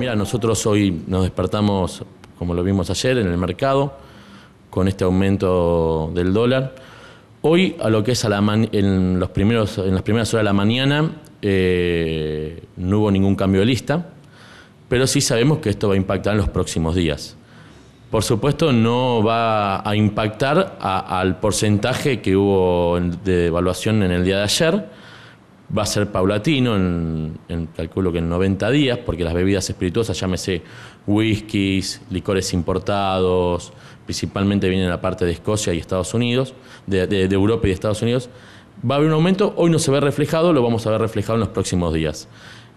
mira, nosotros hoy nos despertamos, como lo vimos ayer, en el mercado, con este aumento del dólar. Hoy, a lo que es a la en, los primeros, en las primeras horas de la mañana, eh, no hubo ningún cambio de lista, pero sí sabemos que esto va a impactar en los próximos días. Por supuesto, no va a impactar al porcentaje que hubo de devaluación en el día de ayer, va a ser paulatino, en, calculo que en 90 días, porque las bebidas espirituosas, llámese whiskies, licores importados, principalmente vienen de la parte de Escocia y Estados Unidos, de, Europa y de Estados Unidos, va a haber un aumento, hoy no se ve reflejado, lo vamos a ver reflejado en los próximos días.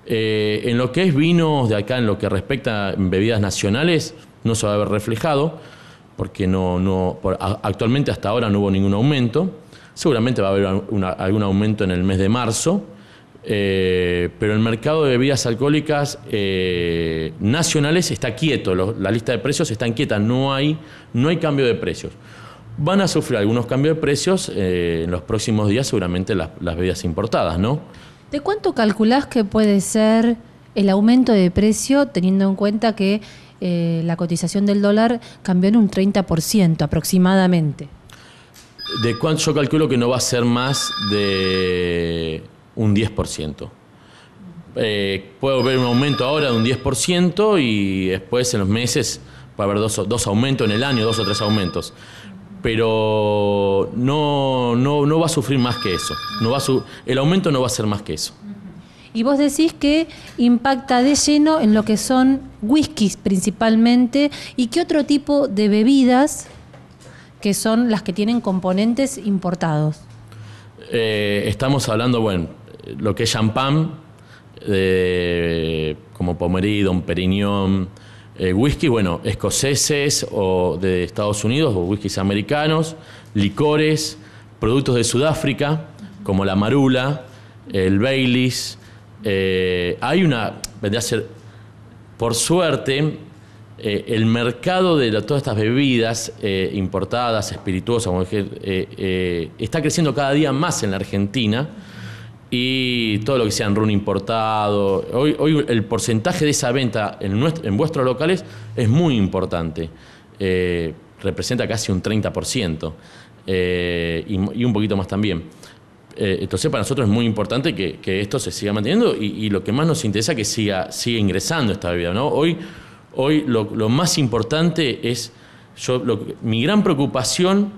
Eh, en lo que es vinos de acá, en lo que respecta a bebidas nacionales, no se va a ver reflejado, porque no, no, actualmente hasta ahora no hubo ningún aumento Seguramente va a haber algún aumento en el mes de marzo, eh, pero el mercado de bebidas alcohólicas eh, nacionales está quieto, la lista de precios está inquieta, no hay, no hay cambio de precios. Van a sufrir algunos cambios de precios eh, en los próximos días, seguramente las, bebidas importadas, ¿no? ¿De cuánto calculás que puede ser el aumento de precio teniendo en cuenta que la cotización del dólar cambió en un 30% aproximadamente de cuánto yo calculo que no va a ser más de un 10%. Eh, puedo ver un aumento ahora de un 10% y después en los meses va a haber dos, dos aumentos en el año, dos o tres aumentos. Pero no, no, va a sufrir más que eso. No va el aumento no va a ser más que eso. Y vos decís que impacta de lleno en lo que son whiskies principalmente y qué otro tipo de bebidas que son las que tienen componentes importados. Eh, estamos hablando, bueno, lo que es champán, como Pomerí, Don eh, whisky, bueno, escoceses o de Estados Unidos, o whiskies americanos, licores, productos de Sudáfrica, como la marula, el Baileys. Eh, hay una, vendría a ser, por suerte, eh, el mercado de todas estas bebidas eh, importadas, espirituosas, eh, está creciendo cada día más en la Argentina y todo lo que sean run importado. Hoy, el porcentaje de esa venta en, vuestros locales es muy importante. representa casi un 30% y, y, un poquito más también. entonces para nosotros es muy importante que, esto se siga manteniendo y, lo que más nos interesa es que siga, siga ingresando esta bebida. ¿no? Hoy Hoy lo, más importante es, yo, mi gran preocupación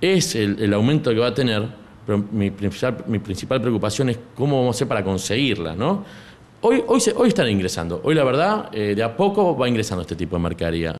es el, aumento que va a tener, pero mi principal, mi principal preocupación es cómo vamos a hacer para conseguirla, ¿no? Hoy, hoy, hoy están ingresando, hoy la verdad, eh, de a poco va ingresando este tipo de mercadería.